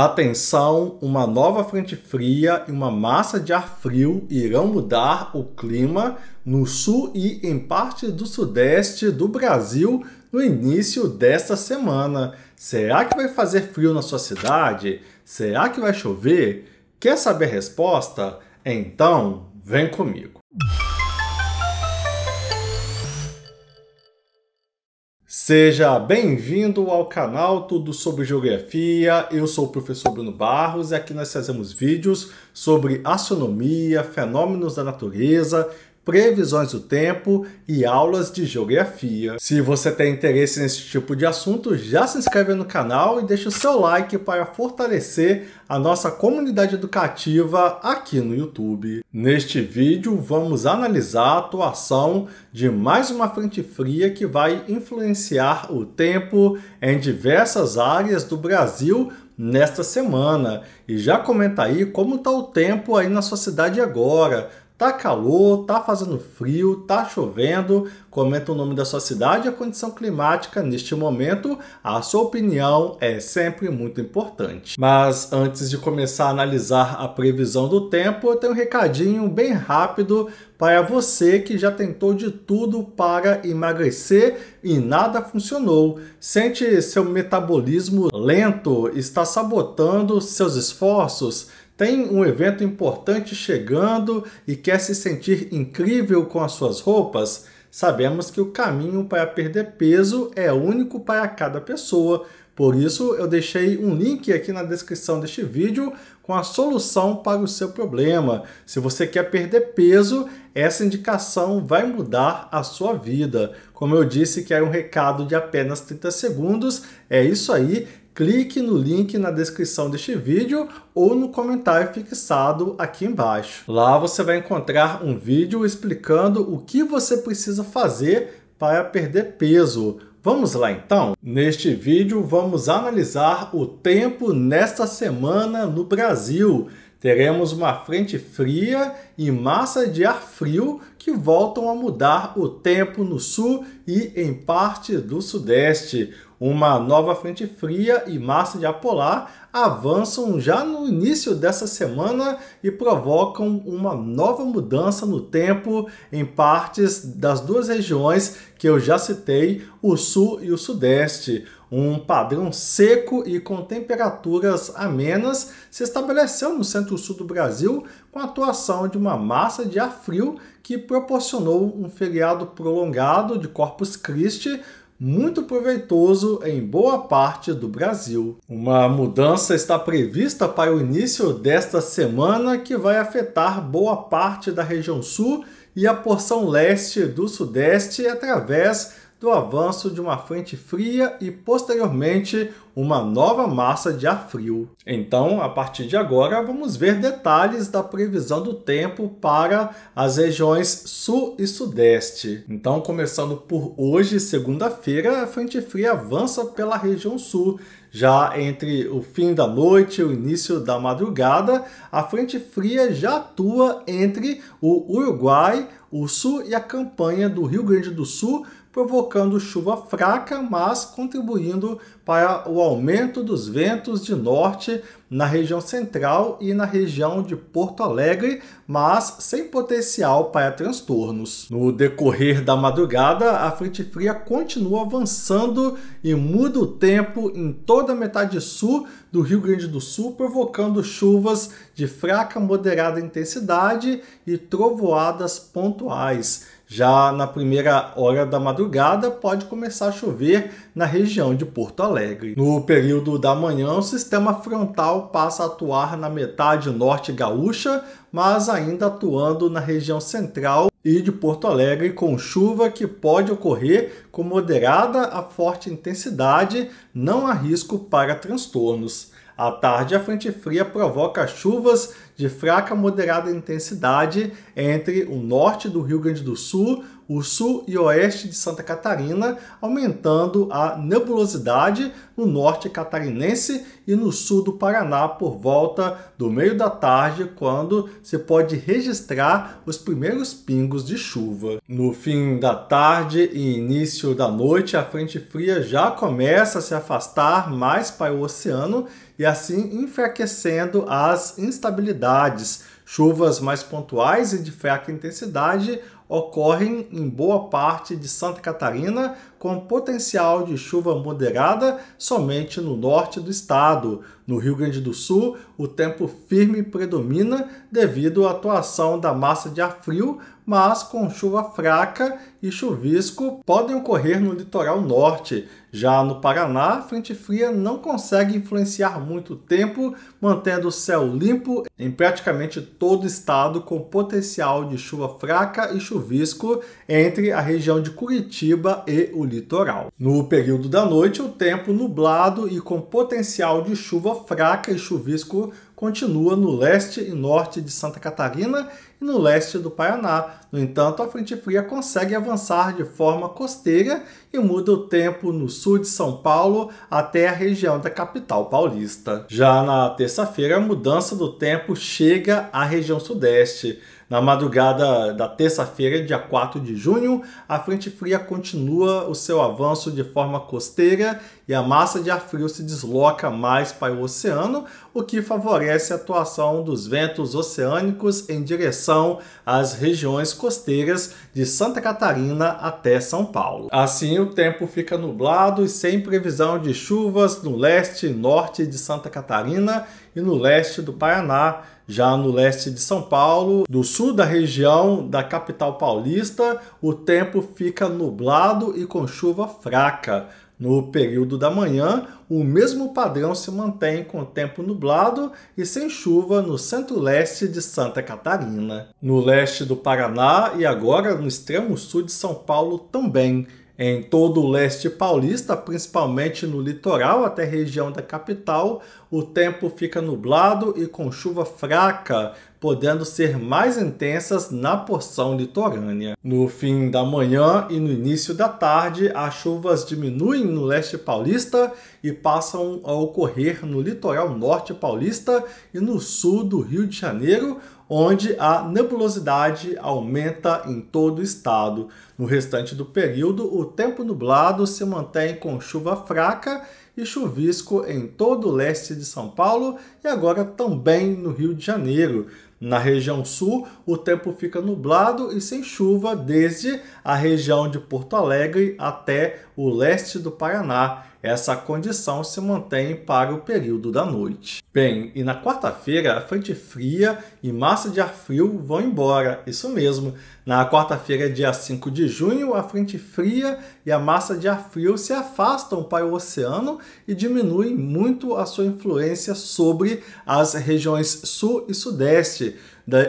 Atenção, uma nova frente fria e uma massa de ar frio irão mudar o clima no sul e em parte do sudeste do Brasil no início desta semana. Será que vai fazer frio na sua cidade? Será que vai chover? Quer saber a resposta? Então, vem comigo. Seja bem-vindo ao canal Tudo sobre Geografia. Eu sou o professor Bruno Barros e aqui nós fazemos vídeos sobre astronomia, fenômenos da natureza, previsões do tempo e aulas de geografia. Se você tem interesse nesse tipo de assunto, já se inscreve no canal e deixa o seu like para fortalecer a nossa comunidade educativa aqui no YouTube. Neste vídeo, vamos analisar a atuação de mais uma frente fria que vai influenciar o tempo em diversas áreas do Brasil nesta semana. E já comenta aí como está o tempo aí na sua cidade agora Tá calor, tá fazendo frio, tá chovendo? Comenta o nome da sua cidade e a condição climática neste momento. A sua opinião é sempre muito importante. Mas antes de começar a analisar a previsão do tempo, eu tenho um recadinho bem rápido para você que já tentou de tudo para emagrecer e nada funcionou. Sente seu metabolismo lento, está sabotando seus esforços? tem um evento importante chegando e quer se sentir incrível com as suas roupas? Sabemos que o caminho para perder peso é único para cada pessoa, por isso eu deixei um link aqui na descrição deste vídeo com a solução para o seu problema. Se você quer perder peso, essa indicação vai mudar a sua vida. Como eu disse que era um recado de apenas 30 segundos, é isso aí clique no link na descrição deste vídeo ou no comentário fixado aqui embaixo. Lá você vai encontrar um vídeo explicando o que você precisa fazer para perder peso. Vamos lá então? Neste vídeo vamos analisar o tempo nesta semana no Brasil. Teremos uma frente fria e massa de ar frio que voltam a mudar o tempo no sul e em parte do sudeste. Uma nova frente fria e massa de ar polar avançam já no início dessa semana e provocam uma nova mudança no tempo em partes das duas regiões que eu já citei, o sul e o sudeste. Um padrão seco e com temperaturas amenas se estabeleceu no centro-sul do Brasil com a atuação de uma massa de ar frio que proporcionou um feriado prolongado de Corpus Christi muito proveitoso em boa parte do Brasil. Uma mudança está prevista para o início desta semana que vai afetar boa parte da região sul e a porção leste do sudeste através do avanço de uma frente fria e, posteriormente, uma nova massa de ar frio. Então, a partir de agora, vamos ver detalhes da previsão do tempo para as regiões sul e sudeste. Então, começando por hoje, segunda-feira, a frente fria avança pela região sul. Já entre o fim da noite e o início da madrugada, a frente fria já atua entre o Uruguai, o sul e a campanha do Rio Grande do Sul, provocando chuva fraca, mas contribuindo para o aumento dos ventos de norte na região central e na região de Porto Alegre, mas sem potencial para transtornos. No decorrer da madrugada, a frente fria continua avançando e muda o tempo em toda a metade sul do Rio Grande do Sul, provocando chuvas de fraca moderada intensidade e trovoadas pontuais. Já na primeira hora da madrugada, pode começar a chover na região de Porto Alegre. No período da manhã, o sistema frontal passa a atuar na metade norte gaúcha, mas ainda atuando na região central e de Porto Alegre com chuva que pode ocorrer com moderada a forte intensidade, não há risco para transtornos. À tarde, a frente fria provoca chuvas de fraca a moderada intensidade entre o norte do Rio Grande do Sul, o sul e oeste de Santa Catarina, aumentando a nebulosidade no norte catarinense e no sul do Paraná por volta do meio da tarde, quando se pode registrar os primeiros pingos de chuva. No fim da tarde e início da noite, a frente fria já começa a se afastar mais para o oceano e assim enfraquecendo as instabilidades. Chuvas mais pontuais e de fraca intensidade ocorrem em boa parte de Santa Catarina, com potencial de chuva moderada somente no norte do estado. No Rio Grande do Sul, o tempo firme predomina devido à atuação da massa de ar frio, mas com chuva fraca e chuvisco podem ocorrer no litoral norte. Já no Paraná, a frente fria não consegue influenciar muito o tempo, mantendo o céu limpo em praticamente todo o estado, com potencial de chuva fraca e chuvisco entre a região de Curitiba e o litoral. No período da noite, o tempo nublado e com potencial de chuva fraca e chuvisco continua no leste e norte de Santa Catarina e no leste do Paraná. No entanto, a frente fria consegue avançar de forma costeira e muda o tempo no sul de São Paulo até a região da capital paulista. Já na terça-feira, a mudança do tempo chega à região sudeste. Na madrugada da terça-feira, dia 4 de junho, a frente fria continua o seu avanço de forma costeira e a massa de ar frio se desloca mais para o oceano, o que favorece a atuação dos ventos oceânicos em direção às regiões costeiras de Santa Catarina até São Paulo. Assim, o tempo fica nublado e sem previsão de chuvas no leste e norte de Santa Catarina e no leste do Paraná, já no leste de São Paulo, do sul da região da capital paulista, o tempo fica nublado e com chuva fraca. No período da manhã, o mesmo padrão se mantém com tempo nublado e sem chuva no centro-leste de Santa Catarina. No leste do Paraná e agora no extremo sul de São Paulo também. Em todo o leste paulista, principalmente no litoral até região da capital, o tempo fica nublado e com chuva fraca, podendo ser mais intensas na porção litorânea. No fim da manhã e no início da tarde, as chuvas diminuem no leste paulista e passam a ocorrer no litoral norte paulista e no sul do Rio de Janeiro, onde a nebulosidade aumenta em todo o estado. No restante do período, o tempo nublado se mantém com chuva fraca e chuvisco em todo o leste de São Paulo e agora também no Rio de Janeiro. Na região sul, o tempo fica nublado e sem chuva desde a região de Porto Alegre até o leste do Paraná. Essa condição se mantém para o período da noite. Bem, e na quarta-feira, a frente fria e massa de ar frio vão embora, isso mesmo. Na quarta-feira, dia 5 de junho, a frente fria e a massa de ar frio se afastam para o oceano e diminuem muito a sua influência sobre as regiões sul e sudeste.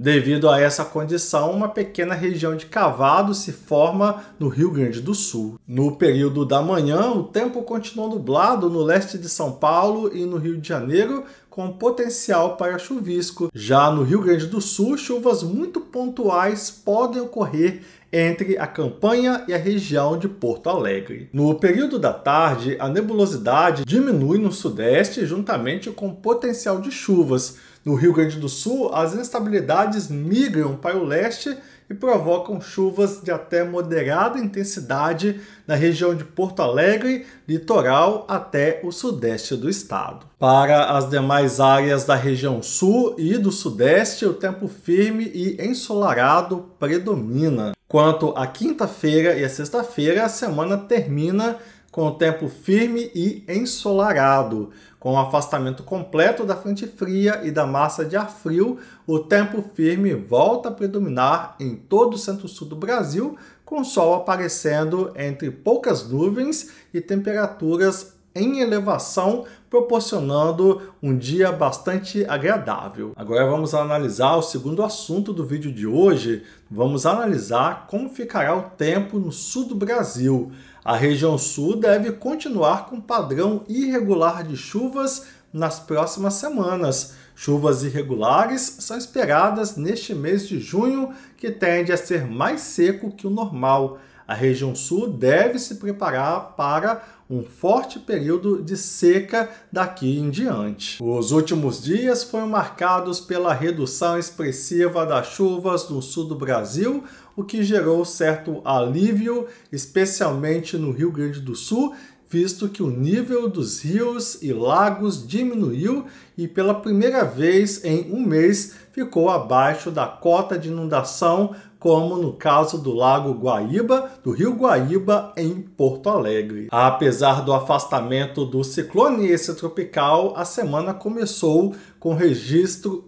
Devido a essa condição, uma pequena região de cavado se forma no Rio Grande do Sul. No período da manhã, o tempo continua nublado no leste de São Paulo e no Rio de Janeiro, com potencial para chuvisco. Já no Rio Grande do Sul, chuvas muito pontuais podem ocorrer entre a campanha e a região de Porto Alegre. No período da tarde, a nebulosidade diminui no sudeste juntamente com potencial de chuvas no Rio Grande do Sul, as instabilidades migram para o leste e provocam chuvas de até moderada intensidade na região de Porto Alegre, litoral até o sudeste do estado. Para as demais áreas da região sul e do sudeste, o tempo firme e ensolarado predomina. Quanto à quinta-feira e à sexta-feira, a semana termina com o tempo firme e ensolarado. Com o afastamento completo da frente fria e da massa de ar frio, o tempo firme volta a predominar em todo o centro-sul do Brasil, com o sol aparecendo entre poucas nuvens e temperaturas em elevação, proporcionando um dia bastante agradável. Agora vamos analisar o segundo assunto do vídeo de hoje. Vamos analisar como ficará o tempo no sul do Brasil. A região sul deve continuar com padrão irregular de chuvas nas próximas semanas. Chuvas irregulares são esperadas neste mês de junho, que tende a ser mais seco que o normal. A região sul deve se preparar para um forte período de seca daqui em diante. Os últimos dias foram marcados pela redução expressiva das chuvas no sul do Brasil, o que gerou certo alívio, especialmente no Rio Grande do Sul visto que o nível dos rios e lagos diminuiu e pela primeira vez em um mês ficou abaixo da cota de inundação, como no caso do Lago Guaíba, do Rio Guaíba, em Porto Alegre. Apesar do afastamento do ciclone extratropical, a semana começou com registro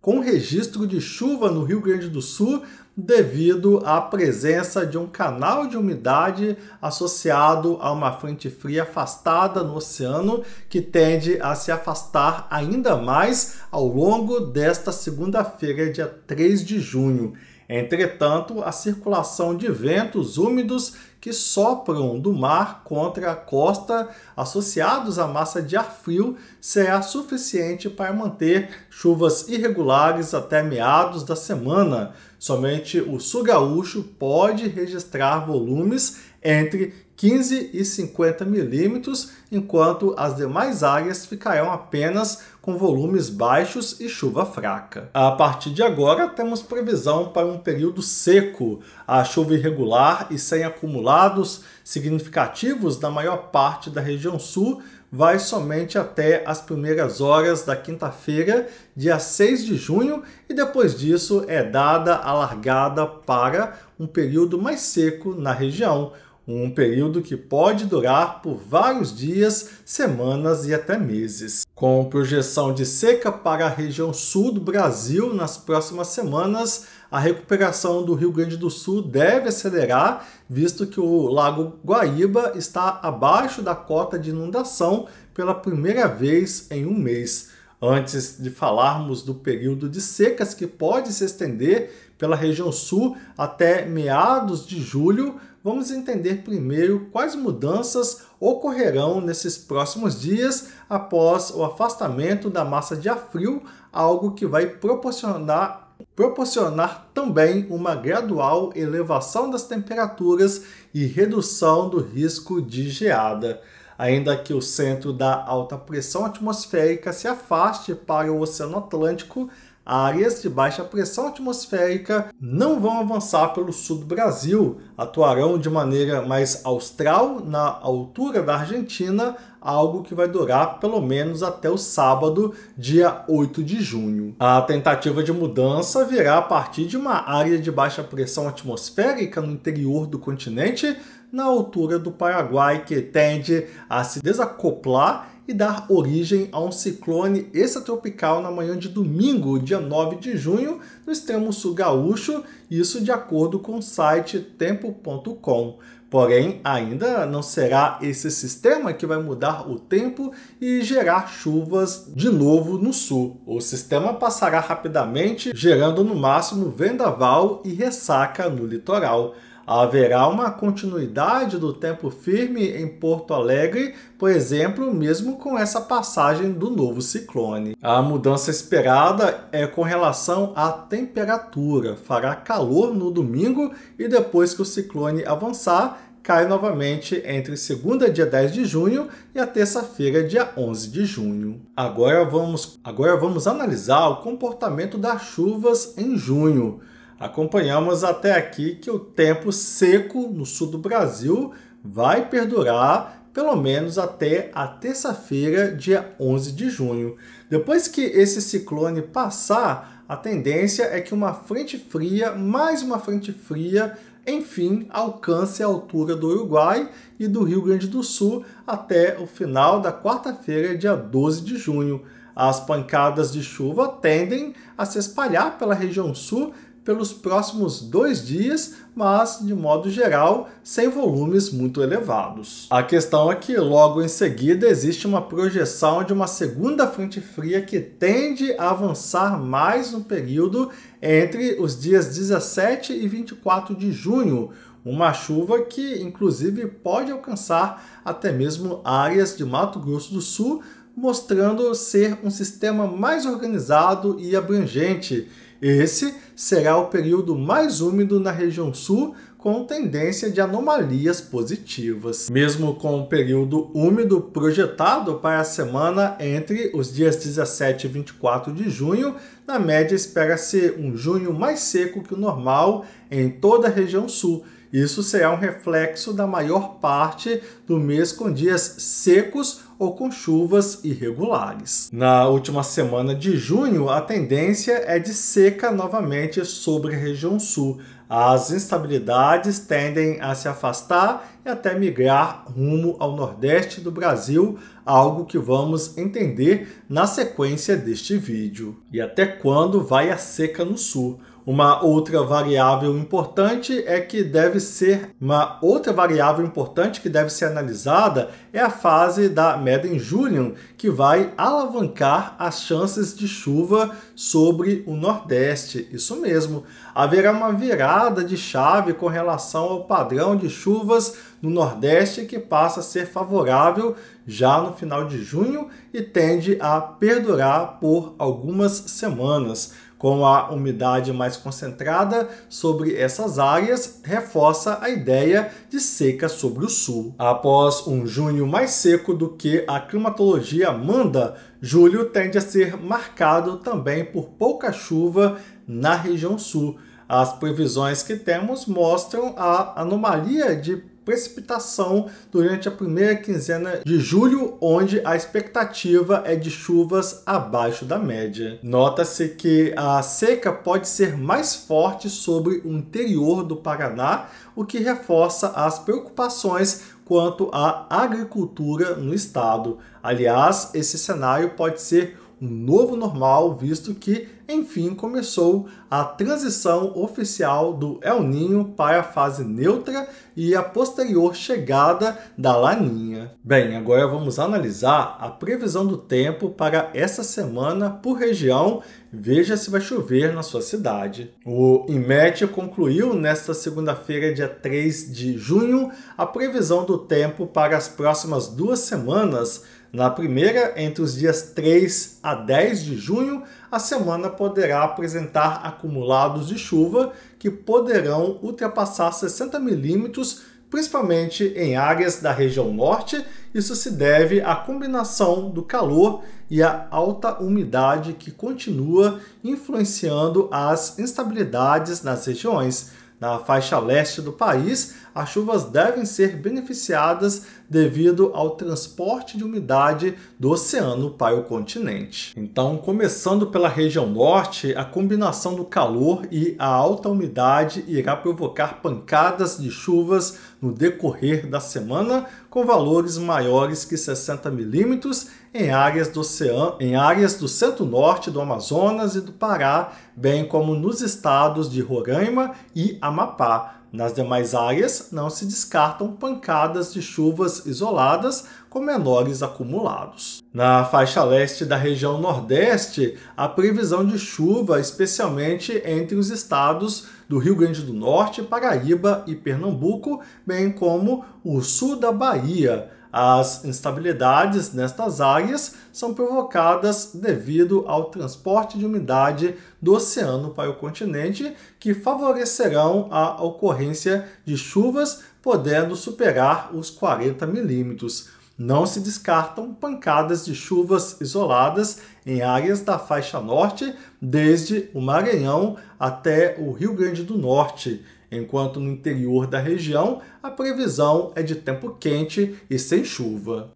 com registro de chuva no Rio Grande do Sul, devido à presença de um canal de umidade associado a uma frente fria afastada no oceano, que tende a se afastar ainda mais ao longo desta segunda-feira, dia 3 de junho. Entretanto, a circulação de ventos úmidos que sopram do mar contra a costa, associados à massa de ar frio, será suficiente para manter chuvas irregulares até meados da semana. Somente o Sul Gaúcho pode registrar volumes entre 15 e 50 milímetros, enquanto as demais áreas ficarão apenas com volumes baixos e chuva fraca. A partir de agora, temos previsão para um período seco, a chuva irregular e sem acumulados significativos na maior parte da região sul, vai somente até as primeiras horas da quinta-feira, dia 6 de junho, e depois disso é dada a largada para um período mais seco na região um período que pode durar por vários dias, semanas e até meses. Com projeção de seca para a região sul do Brasil nas próximas semanas, a recuperação do Rio Grande do Sul deve acelerar, visto que o Lago Guaíba está abaixo da cota de inundação pela primeira vez em um mês antes de falarmos do período de secas que pode se estender pela região sul até meados de julho, vamos entender primeiro quais mudanças ocorrerão nesses próximos dias após o afastamento da massa de ar frio, algo que vai proporcionar proporcionar também uma gradual elevação das temperaturas e redução do risco de geada ainda que o centro da alta pressão atmosférica se afaste para o Oceano Atlântico, áreas de baixa pressão atmosférica não vão avançar pelo sul do Brasil, atuarão de maneira mais austral na altura da Argentina, algo que vai durar pelo menos até o sábado, dia 8 de junho. A tentativa de mudança virá a partir de uma área de baixa pressão atmosférica no interior do continente, na altura do Paraguai, que tende a se desacoplar e dar origem a um ciclone extratropical na manhã de domingo, dia 9 de junho, no extremo sul gaúcho, isso de acordo com o site tempo.com. Porém, ainda não será esse sistema que vai mudar o tempo e gerar chuvas de novo no sul. O sistema passará rapidamente, gerando no máximo vendaval e ressaca no litoral haverá uma continuidade do tempo firme em Porto Alegre, por exemplo, mesmo com essa passagem do novo ciclone. A mudança esperada é com relação à temperatura. Fará calor no domingo e depois que o ciclone avançar, cai novamente entre segunda, dia 10 de junho, e a terça-feira, dia 11 de junho. Agora vamos, agora vamos analisar o comportamento das chuvas em junho acompanhamos até aqui que o tempo seco no sul do Brasil vai perdurar pelo menos até a terça-feira, dia 11 de junho. Depois que esse ciclone passar, a tendência é que uma frente fria, mais uma frente fria, enfim, alcance a altura do Uruguai e do Rio Grande do Sul até o final da quarta-feira, dia 12 de junho. As pancadas de chuva tendem a se espalhar pela região sul pelos próximos dois dias, mas de modo geral sem volumes muito elevados. A questão é que logo em seguida existe uma projeção de uma segunda frente fria que tende a avançar mais no período entre os dias 17 e 24 de junho, uma chuva que inclusive pode alcançar até mesmo áreas de Mato Grosso do Sul, mostrando ser um sistema mais organizado e abrangente esse será o período mais úmido na região sul, com tendência de anomalias positivas. Mesmo com o período úmido projetado para a semana entre os dias 17 e 24 de junho, na média espera-se um junho mais seco que o normal em toda a região sul, isso será um reflexo da maior parte do mês com dias secos ou com chuvas irregulares. Na última semana de junho, a tendência é de seca novamente sobre a região sul. As instabilidades tendem a se afastar e até migrar rumo ao nordeste do Brasil, algo que vamos entender na sequência deste vídeo. E até quando vai a seca no sul? Uma outra variável importante é que deve ser uma outra variável importante que deve ser analisada é a fase da Madden-Julian, que vai alavancar as chances de chuva sobre o Nordeste. Isso mesmo, haverá uma virada de chave com relação ao padrão de chuvas no Nordeste que passa a ser favorável já no final de junho e tende a perdurar por algumas semanas com a umidade mais concentrada sobre essas áreas, reforça a ideia de seca sobre o sul. Após um junho mais seco do que a climatologia manda, julho tende a ser marcado também por pouca chuva na região sul. As previsões que temos mostram a anomalia de precipitação durante a primeira quinzena de julho, onde a expectativa é de chuvas abaixo da média. Nota-se que a seca pode ser mais forte sobre o interior do Paraná, o que reforça as preocupações quanto à agricultura no estado. Aliás, esse cenário pode ser um novo normal, visto que, enfim, começou a transição oficial do El Ninho para a fase neutra e a posterior chegada da Laninha. Bem, agora vamos analisar a previsão do tempo para essa semana por região. Veja se vai chover na sua cidade. O IMET concluiu nesta segunda-feira, dia 3 de junho, a previsão do tempo para as próximas duas semanas na primeira, entre os dias 3 a 10 de junho, a semana poderá apresentar acumulados de chuva que poderão ultrapassar 60 milímetros, principalmente em áreas da região norte. Isso se deve à combinação do calor e a alta umidade que continua influenciando as instabilidades nas regiões. Na faixa leste do país, as chuvas devem ser beneficiadas devido ao transporte de umidade do oceano para o continente. Então, começando pela região norte, a combinação do calor e a alta umidade irá provocar pancadas de chuvas no decorrer da semana, com valores maiores que 60 milímetros em áreas do oceano, em áreas do centro-norte do Amazonas e do Pará, bem como nos estados de Roraima e Amapá nas demais áreas, não se descartam pancadas de chuvas isoladas com menores acumulados. Na faixa leste da região Nordeste, a previsão de chuva, especialmente entre os estados do Rio Grande do Norte, Paraíba e Pernambuco, bem como o sul da Bahia, as instabilidades nestas áreas são provocadas devido ao transporte de umidade do oceano para o continente, que favorecerão a ocorrência de chuvas podendo superar os 40 milímetros. Não se descartam pancadas de chuvas isoladas em áreas da faixa norte, desde o Maranhão até o Rio Grande do Norte enquanto no interior da região a previsão é de tempo quente e sem chuva.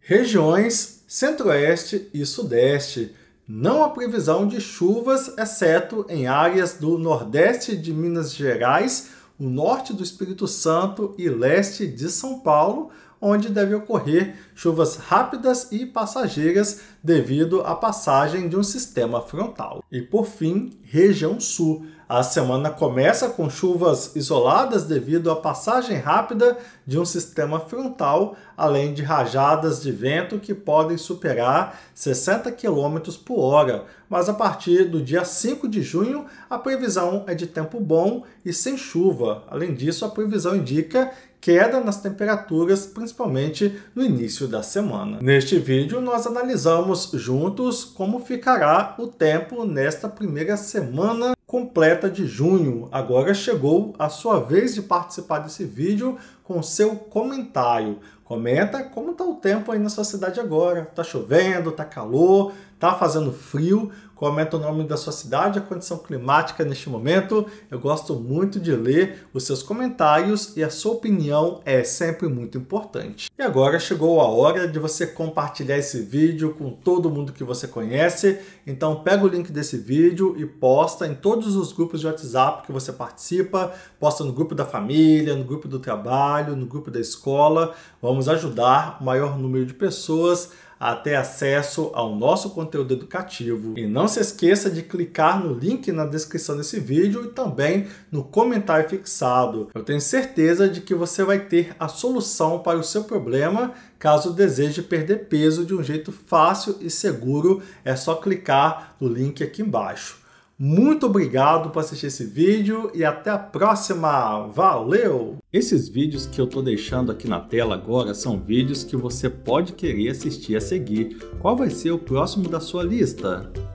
Regiões Centro-Oeste e Sudeste. Não há previsão de chuvas, exceto em áreas do Nordeste de Minas Gerais, o norte do Espírito Santo e leste de São Paulo, onde deve ocorrer chuvas rápidas e passageiras devido à passagem de um sistema frontal. E por fim, região sul. A semana começa com chuvas isoladas devido à passagem rápida de um sistema frontal, além de rajadas de vento que podem superar 60 km por hora. Mas a partir do dia 5 de junho, a previsão é de tempo bom e sem chuva. Além disso, a previsão indica queda nas temperaturas, principalmente no início da semana. Neste vídeo, nós analisamos juntos como ficará o tempo nesta primeira semana completa de junho. Agora chegou a sua vez de participar desse vídeo com seu comentário. Comenta como está o tempo aí na sua cidade agora. Tá chovendo, tá calor, tá fazendo frio. Comenta o nome da sua cidade, a condição climática neste momento. Eu gosto muito de ler os seus comentários e a sua opinião é sempre muito importante. E agora chegou a hora de você compartilhar esse vídeo com todo mundo que você conhece. Então pega o link desse vídeo e posta em todos os grupos de WhatsApp que você participa, posta no grupo da família, no grupo do trabalho trabalho, no grupo da escola. Vamos ajudar o maior número de pessoas a ter acesso ao nosso conteúdo educativo. E não se esqueça de clicar no link na descrição desse vídeo e também no comentário fixado. Eu tenho certeza de que você vai ter a solução para o seu problema caso deseje perder peso de um jeito fácil e seguro. É só clicar no link aqui embaixo. Muito obrigado por assistir esse vídeo e até a próxima. Valeu! Esses vídeos que eu estou deixando aqui na tela agora são vídeos que você pode querer assistir a seguir. Qual vai ser o próximo da sua lista?